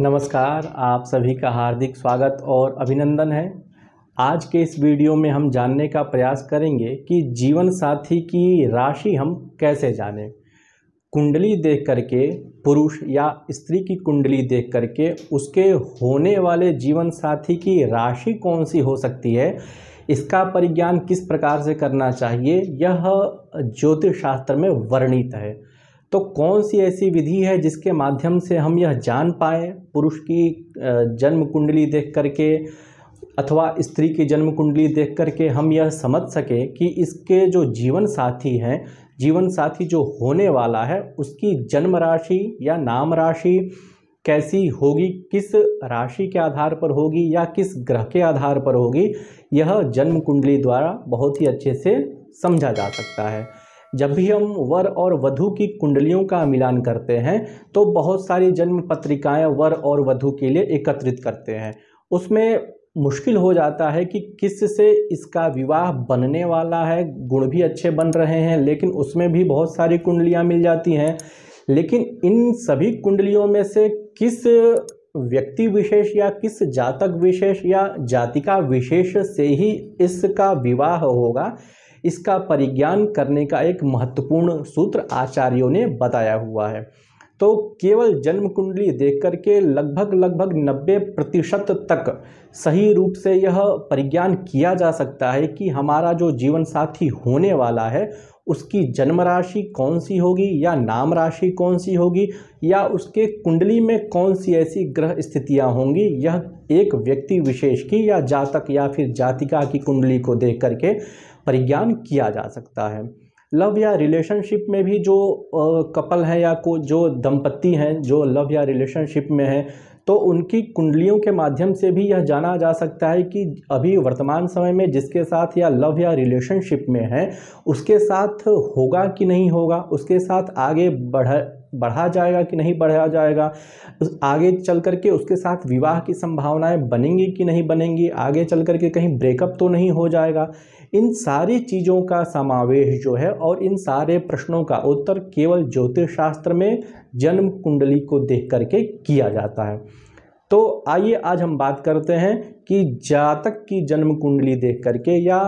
नमस्कार आप सभी का हार्दिक स्वागत और अभिनंदन है आज के इस वीडियो में हम जानने का प्रयास करेंगे कि जीवन साथी की राशि हम कैसे जानें कुंडली देख करके पुरुष या स्त्री की कुंडली देख करके उसके होने वाले जीवन साथी की राशि कौन सी हो सकती है इसका परिज्ञान किस प्रकार से करना चाहिए यह ज्योतिष शास्त्र में वर्णित है तो कौन सी ऐसी विधि है जिसके माध्यम से हम यह जान पाए पुरुष की जन्म कुंडली देख करके अथवा स्त्री की जन्म कुंडली देख करके हम यह समझ सकें कि इसके जो जीवन साथी हैं जीवन साथी जो होने वाला है उसकी जन्म राशि या नाम राशि कैसी होगी किस राशि के आधार पर होगी या किस ग्रह के आधार पर होगी यह जन्म कुंडली द्वारा बहुत ही अच्छे से समझा जा सकता है जब भी हम वर और वधु की कुंडलियों का मिलान करते हैं तो बहुत सारी जन्म पत्रिकाएँ वर और वधु के लिए एकत्रित करते हैं उसमें मुश्किल हो जाता है कि किस से इसका विवाह बनने वाला है गुण भी अच्छे बन रहे हैं लेकिन उसमें भी बहुत सारी कुंडलियाँ मिल जाती हैं लेकिन इन सभी कुंडलियों में से किस व्यक्ति विशेष या किस जातक विशेष या जातिका विशेष से ही इसका विवाह होगा इसका परिज्ञान करने का एक महत्वपूर्ण सूत्र आचार्यों ने बताया हुआ है तो केवल जन्म कुंडली देख करके लगभग लगभग 90 प्रतिशत तक सही रूप से यह परिज्ञान किया जा सकता है कि हमारा जो जीवन साथी होने वाला है उसकी जन्म राशि कौन सी होगी या नाम राशि कौन सी होगी या उसके कुंडली में कौन सी ऐसी ग्रह स्थितियां होंगी यह एक व्यक्ति विशेष की या जातक या फिर जातिका की कुंडली को देख करके परिज्ञान किया जा सकता है लव या रिलेशनशिप में भी जो कपल है या को जो दंपत्ति हैं जो लव या रिलेशनशिप में हैं तो उनकी कुंडलियों के माध्यम से भी यह जाना जा सकता है कि अभी वर्तमान समय में जिसके साथ या लव या रिलेशनशिप में है उसके साथ होगा कि नहीं होगा उसके साथ आगे बढ़ बढ़ा जाएगा कि नहीं बढ़ाया जाएगा आगे चल कर के उसके साथ विवाह की संभावनाएं बनेंगी कि नहीं बनेंगी आगे चल कर के कहीं ब्रेकअप तो नहीं हो जाएगा इन सारी चीज़ों का समावेश जो है और इन सारे प्रश्नों का उत्तर केवल ज्योतिष शास्त्र में जन्म कुंडली को देख करके किया जाता है तो आइए आज हम बात करते हैं कि जातक की जन्म कुंडली देख करके या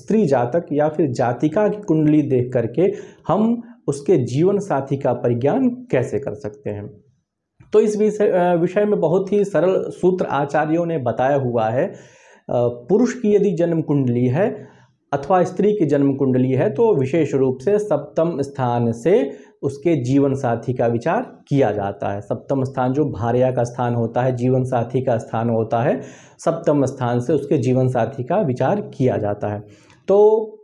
स्त्री जातक या फिर जातिका की कुंडली देख करके हम उसके जीवन साथी का परिज्ञान कैसे कर सकते हैं तो इस विषय में बहुत ही सरल सूत्र आचार्यों ने बताया हुआ है पुरुष की यदि जन्म कुंडली है अथवा स्त्री की जन्म कुंडली है तो विशेष रूप से सप्तम स्थान से उसके जीवन साथी का विचार किया जाता है सप्तम स्थान जो भार्या का स्थान होता है जीवन साथी का स्थान होता है सप्तम स्थान से उसके जीवन साथी का विचार किया जाता है तो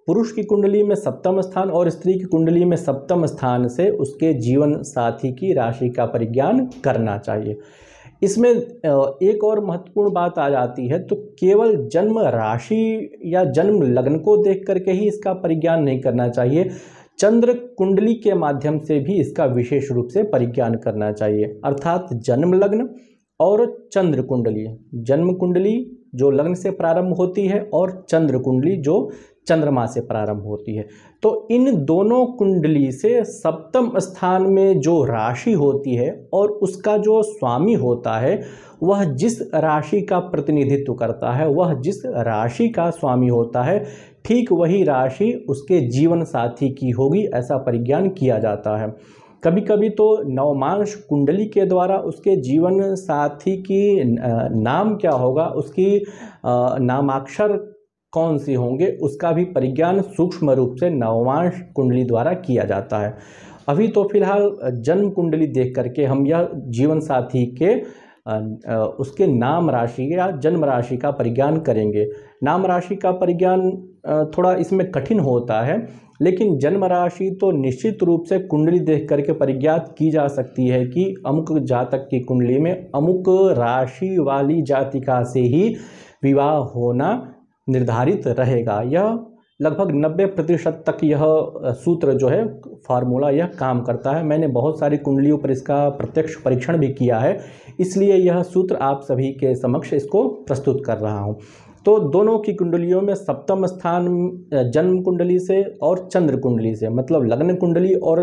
पुरुष की कुंडली में सप्तम स्थान और स्त्री की कुंडली में सप्तम स्थान से उसके जीवन साथी की राशि का परिज्ञान करना चाहिए इसमें एक और महत्वपूर्ण बात आ जाती है तो केवल जन्म राशि या जन्म लग्न को देख करके ही इसका परिज्ञान नहीं करना चाहिए चंद्र कुंडली के माध्यम से भी इसका विशेष रूप से परिज्ञान करना चाहिए अर्थात जन्म लग्न और चंद्र कुंडली जन्म कुंडली जो लग्न से प्रारंभ होती है और चंद्र कुंडली जो चंद्रमा से प्रारंभ होती है तो इन दोनों कुंडली से सप्तम स्थान में जो राशि होती है और उसका जो स्वामी होता है वह जिस राशि का प्रतिनिधित्व करता है वह जिस राशि का स्वामी होता है ठीक वही राशि उसके जीवन साथी की होगी ऐसा परिज्ञान किया जाता है कभी कभी तो नवमांश कुंडली के द्वारा उसके जीवन साथी की नाम क्या होगा उसकी नामाक्षर कौन से होंगे उसका भी परिज्ञान सूक्ष्म रूप से नवमांश कुंडली द्वारा किया जाता है अभी तो फिलहाल जन्म कुंडली देख करके हम यह जीवन साथी के उसके नाम राशि या जन्म राशि का परिज्ञान करेंगे नाम राशि का परिज्ञान थोड़ा इसमें कठिन होता है लेकिन जन्म राशि तो निश्चित रूप से कुंडली देख करके परिज्ञात की जा सकती है कि अमुक जातक की कुंडली में अमुक राशि वाली जातिका से ही विवाह होना निर्धारित रहेगा यह लगभग 90 प्रतिशत तक यह सूत्र जो है फार्मूला यह काम करता है मैंने बहुत सारी कुंडलियों पर इसका प्रत्यक्ष परीक्षण भी किया है इसलिए यह सूत्र आप सभी के समक्ष इसको प्रस्तुत कर रहा हूँ तो दोनों की कुंडलियों में सप्तम स्थान जन्म कुंडली से और चंद्र कुंडली से मतलब लग्न कुंडली और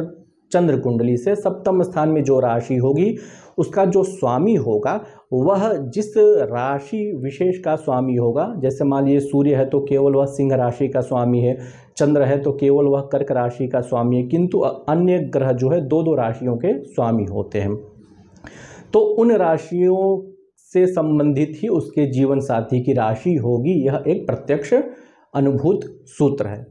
चंद्र कुंडली से सप्तम स्थान में जो राशि होगी उसका जो स्वामी होगा वह जिस राशि विशेष का स्वामी होगा जैसे मान लीजिए सूर्य है तो केवल वह सिंह राशि का स्वामी है चंद्र है तो केवल वह कर्क राशि का स्वामी है किंतु अन्य ग्रह जो है दो दो राशियों के स्वामी होते हैं तो उन राशियों से संबंधित ही उसके जीवन साथी की राशि होगी यह एक प्रत्यक्ष अनुभूत सूत्र है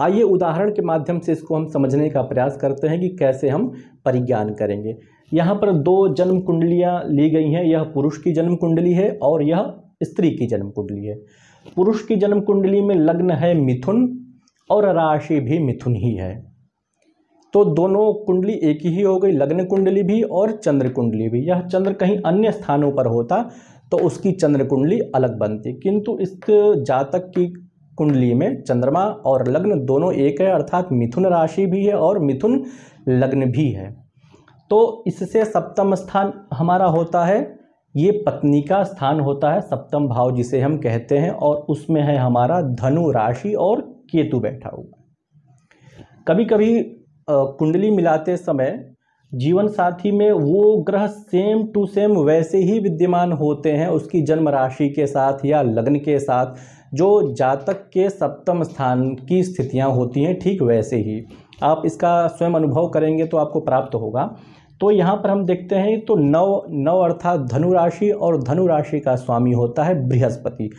आइए उदाहरण के माध्यम से इसको हम समझने का प्रयास करते हैं कि कैसे हम परिज्ञान करेंगे यहाँ पर दो जन्म कुंडलियाँ ली गई हैं यह पुरुष की जन्म कुंडली है और यह स्त्री की जन्म कुंडली है पुरुष की जन्म कुंडली में लग्न है मिथुन और राशि भी मिथुन ही है तो दोनों कुंडली एक ही हो गई लग्न कुंडली भी और चंद्र कुंडली भी यह चंद्र कहीं अन्य स्थानों पर होता तो उसकी चंद्र कुंडली अलग बनती किंतु इस जातक की कुंडली में चंद्रमा और लग्न दोनों एक है अर्थात मिथुन राशि भी है और मिथुन लग्न भी है तो इससे सप्तम स्थान हमारा होता है ये पत्नी का स्थान होता है सप्तम भाव जिसे हम कहते हैं और उसमें है हमारा धनु राशि और केतु बैठा हुआ कभी कभी कुंडली मिलाते समय जीवन साथी में वो ग्रह सेम टू सेम वैसे ही विद्यमान होते हैं उसकी जन्म राशि के साथ या लग्न के साथ जो जातक के सप्तम स्थान की स्थितियाँ होती हैं ठीक वैसे ही आप इसका स्वयं अनुभव करेंगे तो आपको प्राप्त होगा तो यहाँ पर हम देखते हैं तो नव नव अर्थात धनुराशि और धनुराशि का स्वामी होता है बृहस्पति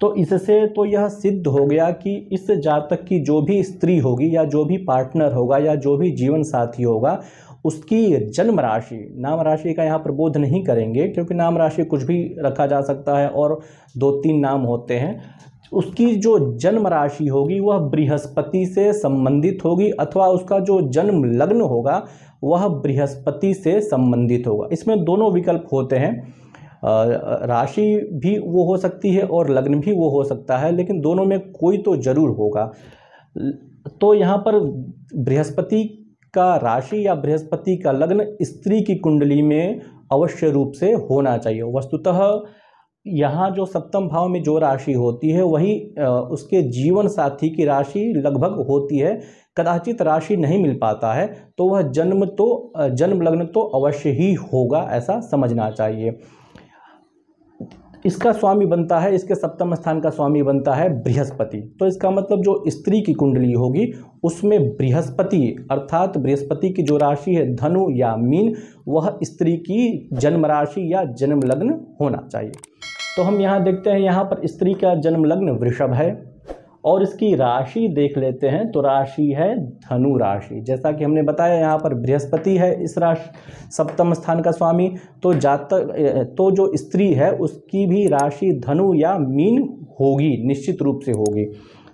तो इससे तो यह सिद्ध हो गया कि इस जातक की जो भी स्त्री होगी या जो भी पार्टनर होगा या जो भी जीवन साथी होगा उसकी जन्म राशि नाम राशि का यहाँ प्रबोध नहीं करेंगे क्योंकि नाम राशि कुछ भी रखा जा सकता है और दो तीन नाम होते हैं उसकी जो जन्म राशि होगी वह बृहस्पति से संबंधित होगी अथवा उसका जो जन्म लग्न होगा वह बृहस्पति से संबंधित होगा इसमें दोनों विकल्प होते हैं राशि भी वो हो सकती है और लग्न भी वो हो सकता है लेकिन दोनों में कोई तो जरूर होगा तो यहाँ पर बृहस्पति का राशि या बृहस्पति का लग्न स्त्री की कुंडली में अवश्य रूप से होना चाहिए वस्तुतः यहाँ जो सप्तम भाव में जो राशि होती है वही उसके जीवन साथी की राशि लगभग होती है कदाचित राशि नहीं मिल पाता है तो वह जन्म तो जन्म लग्न तो अवश्य ही होगा ऐसा समझना चाहिए इसका स्वामी बनता है इसके सप्तम स्थान का स्वामी बनता है बृहस्पति तो इसका मतलब जो स्त्री की कुंडली होगी उसमें बृहस्पति अर्थात बृहस्पति की जो राशि है धनु या मीन वह स्त्री की जन्म राशि या जन्म लग्न होना चाहिए तो हम यहाँ देखते हैं यहाँ पर स्त्री का जन्म लग्न वृषभ है और इसकी राशि देख लेते हैं तो राशि है धनु राशि जैसा कि हमने बताया यहाँ पर बृहस्पति है इस राशि सप्तम स्थान का स्वामी तो जातक तो जो स्त्री है उसकी भी राशि धनु या मीन होगी निश्चित रूप से होगी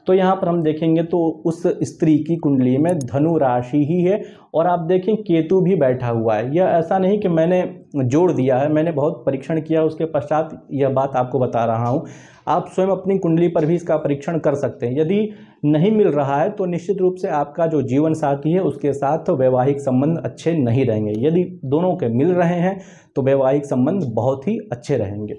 तो यहाँ पर हम देखेंगे तो उस स्त्री की कुंडली में धनु राशि ही है और आप देखें केतु भी बैठा हुआ है यह ऐसा नहीं कि मैंने जोड़ दिया है मैंने बहुत परीक्षण किया उसके पश्चात यह बात आपको बता रहा हूँ आप स्वयं अपनी कुंडली पर भी इसका परीक्षण कर सकते हैं यदि नहीं मिल रहा है तो निश्चित रूप से आपका जो जीवन साथी है उसके साथ वैवाहिक संबंध अच्छे नहीं रहेंगे यदि दोनों के मिल रहे हैं तो वैवाहिक संबंध बहुत ही अच्छे रहेंगे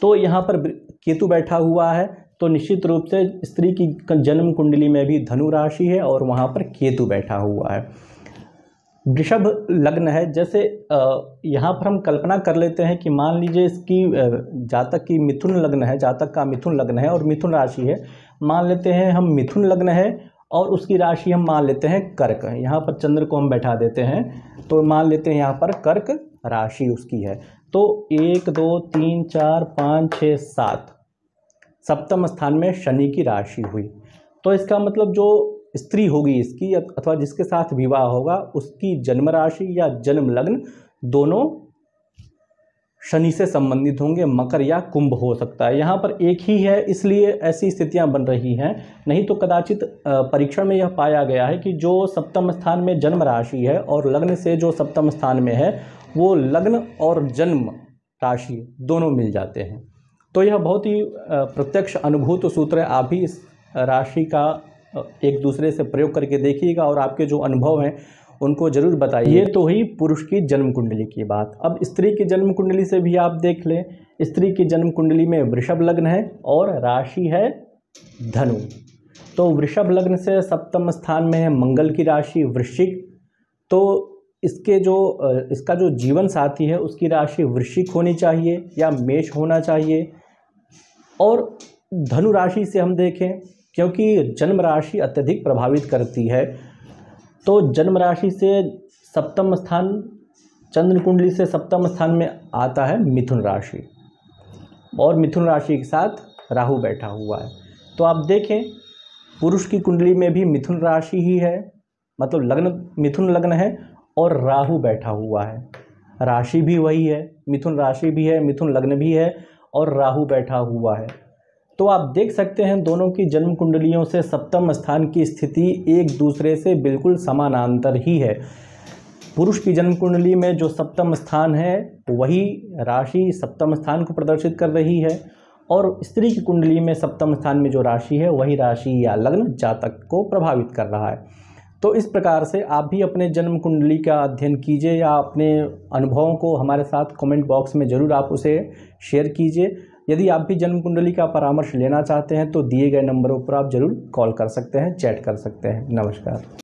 तो यहाँ पर केतु बैठा हुआ है तो निश्चित रूप से स्त्री की जन्म कुंडली में भी धनु राशि है और वहाँ पर केतु बैठा हुआ है वृषभ लग्न है जैसे यहाँ पर हम कल्पना कर लेते हैं कि मान लीजिए इसकी जातक की मिथुन लग्न है जातक का मिथुन लग्न है और मिथुन राशि है मान लेते हैं हम मिथुन लग्न है और उसकी राशि हम मान लेते हैं कर्क यहाँ पर चंद्र को हम बैठा देते हैं तो मान लेते हैं यहाँ पर कर्क राशि उसकी है तो एक दो तीन चार पाँच छः सात सप्तम स्थान में शनि की राशि हुई तो इसका मतलब जो स्त्री होगी इसकी अथवा जिसके साथ विवाह होगा उसकी जन्म राशि या जन्म लग्न दोनों शनि से संबंधित होंगे मकर या कुंभ हो सकता है यहाँ पर एक ही है इसलिए ऐसी स्थितियाँ बन रही हैं नहीं तो कदाचित परीक्षण में यह पाया गया है कि जो सप्तम स्थान में जन्म राशि है और लग्न से जो सप्तम स्थान में है वो लग्न और जन्म राशि दोनों मिल जाते हैं तो यह बहुत ही प्रत्यक्ष अनुभूत सूत्र है आप भी इस राशि का एक दूसरे से प्रयोग करके देखिएगा और आपके जो अनुभव हैं उनको जरूर बताइए ये तो ही पुरुष की जन्म कुंडली की बात अब स्त्री की जन्म कुंडली से भी आप देख लें स्त्री की जन्म कुंडली में वृषभ लग्न है और राशि है धनु तो वृषभ लग्न से सप्तम स्थान में है मंगल की राशि वृश्चिक तो इसके जो इसका जो जीवन साथी है उसकी राशि वृश्चिक होनी चाहिए या मेष होना चाहिए और धनु राशि से हम देखें क्योंकि जन्म राशि अत्यधिक प्रभावित करती है तो जन्म राशि से सप्तम स्थान चंद्र कुंडली से सप्तम स्थान में आता है मिथुन राशि और मिथुन राशि के साथ राहु बैठा हुआ है तो आप देखें पुरुष की कुंडली में भी मिथुन राशि ही है मतलब लग्न मिथुन लग्न है और राहु बैठा हुआ है राशि भी वही है मिथुन राशि भी है मिथुन लग्न भी है और राहु बैठा हुआ है तो आप देख सकते हैं दोनों की जन्म कुंडलियों से सप्तम स्थान की स्थिति एक दूसरे से बिल्कुल समानांतर ही है पुरुष की जन्म कुंडली में जो सप्तम स्थान है वही राशि सप्तम स्थान को प्रदर्शित कर रही है और स्त्री की कुंडली में सप्तम स्थान में जो राशि है वही राशि या लग्न जातक को प्रभावित कर रहा है तो इस प्रकार से आप भी अपने जन्म कुंडली का अध्ययन कीजिए या अपने अनुभवों को हमारे साथ कमेंट बॉक्स में ज़रूर आप उसे शेयर कीजिए यदि आप भी जन्म कुंडली का परामर्श लेना चाहते हैं तो दिए गए नंबरों पर आप ज़रूर कॉल कर सकते हैं चैट कर सकते हैं नमस्कार